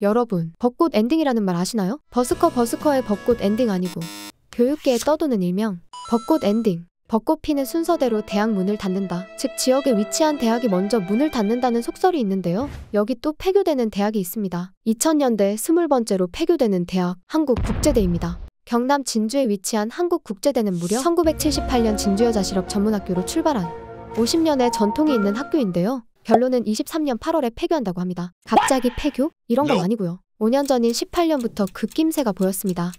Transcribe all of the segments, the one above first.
여러분, 벚꽃 엔딩이라는 말 아시나요? 버스커 버스커의 벚꽃 엔딩 아니고 교육계에 떠도는 일명 벚꽃 엔딩. 벚꽃 피는 순서대로 대학 문을 닫는다. 즉 지역에 위치한 대학이 먼저 문을 닫는다는 속설이 있는데요. 여기 또 폐교되는 대학이 있습니다. 2000년대 20번째로 폐교되는 대학 한국국제대입니다. 경남 진주에 위치한 한국국제대는 무려 1978년 진주여자실업 전문학교로 출발한 50년의 전통이 있는 학교인데요. 결론은 23년 8월에 폐교한다고 합니다. 갑자기 폐교? 이런 건 네. 아니고요. 5년 전인 18년부터 그낌새가 보였습니다.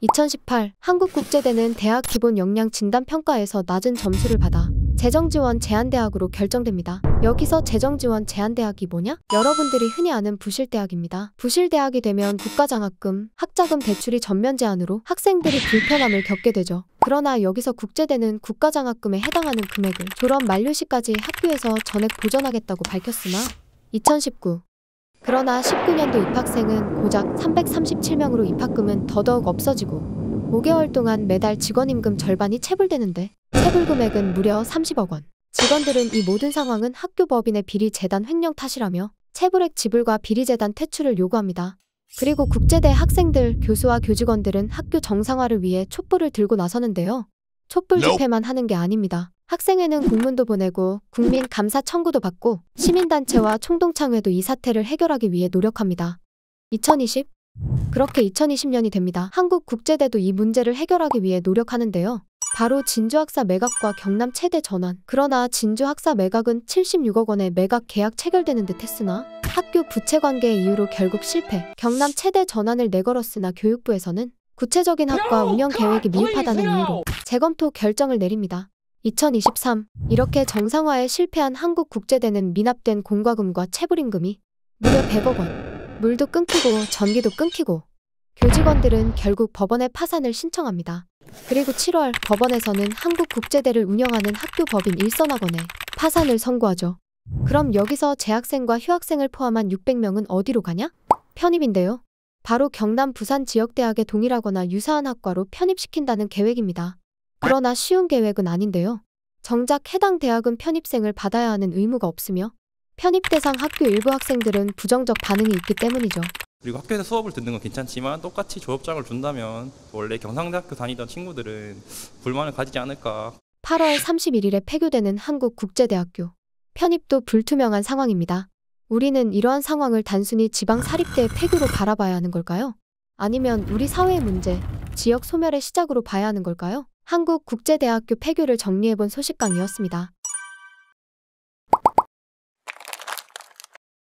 2018 한국국제대는 대학 기본 역량 진단 평가에서 낮은 점수를 받아 재정지원 제한대학으로 결정됩니다. 여기서 재정지원 제한대학이 뭐냐? 여러분들이 흔히 아는 부실대학입니다. 부실대학이 되면 국가장학금, 학자금 대출이 전면 제한으로 학생들이 불편함을 겪게 되죠. 그러나 여기서 국제대는 국가장학금에 해당하는 금액을 졸업 만료 시까지 학교에서 전액 보전하겠다고 밝혔으나 2019 그러나 19년도 입학생은 고작 337명으로 입학금은 더더욱 없어지고 5개월 동안 매달 직원임금 절반이 체불되는데 체불 금액은 무려 30억 원. 직원들은 이 모든 상황은 학교 법인의 비리 재단 횡령 탓이라며 체불액 지불과 비리 재단 퇴출을 요구합니다. 그리고 국제대 학생들, 교수와 교직원들은 학교 정상화를 위해 촛불을 들고 나서는데요. 촛불 집회만 하는 게 아닙니다. 학생회는 공문도 보내고 국민 감사 청구도 받고 시민단체와 총동창회도 이 사태를 해결하기 위해 노력합니다. 2020 그렇게 2020년이 됩니다. 한국국제대도 이 문제를 해결하기 위해 노력하는데요. 바로 진주학사 매각과 경남 최대 전환. 그러나 진주학사 매각은 76억 원의 매각 계약 체결되는 듯 했으나 학교 부채 관계 의 이유로 결국 실패. 경남 최대 전환을 내걸었으나 교육부에서는 구체적인 학과 운영 계획이 미흡하다는 이유로 재검토 결정을 내립니다. 2023 이렇게 정상화에 실패한 한국국제대는 미납된 공과금과 체불임금이 무려 100억 원. 물도 끊기고 전기도 끊기고 교직원들은 결국 법원에 파산을 신청합니다. 그리고 7월 법원에서는 한국국제대를 운영하는 학교법인 일선학원에 파산을 선고하죠. 그럼 여기서 재학생과 휴학생을 포함한 600명은 어디로 가냐? 편입인데요. 바로 경남 부산 지역대학에 동일하거나 유사한 학과로 편입시킨다는 계획입니다. 그러나 쉬운 계획은 아닌데요. 정작 해당 대학은 편입생을 받아야 하는 의무가 없으며 편입 대상 학교 일부 학생들은 부정적 반응이 있기 때문이죠. 그리고 학교에서 수업을 듣는 건 괜찮지만 똑같이 졸업장을 준다면 원래 경상대학교 다니던 친구들은 불만을 가지지 않을까. 8월 31일에 폐교되는 한국국제대학교. 편입도 불투명한 상황입니다. 우리는 이러한 상황을 단순히 지방 사립대의 폐교로 바라봐야 하는 걸까요? 아니면 우리 사회의 문제, 지역 소멸의 시작으로 봐야 하는 걸까요? 한국국제대학교 폐교를 정리해본 소식강이었습니다.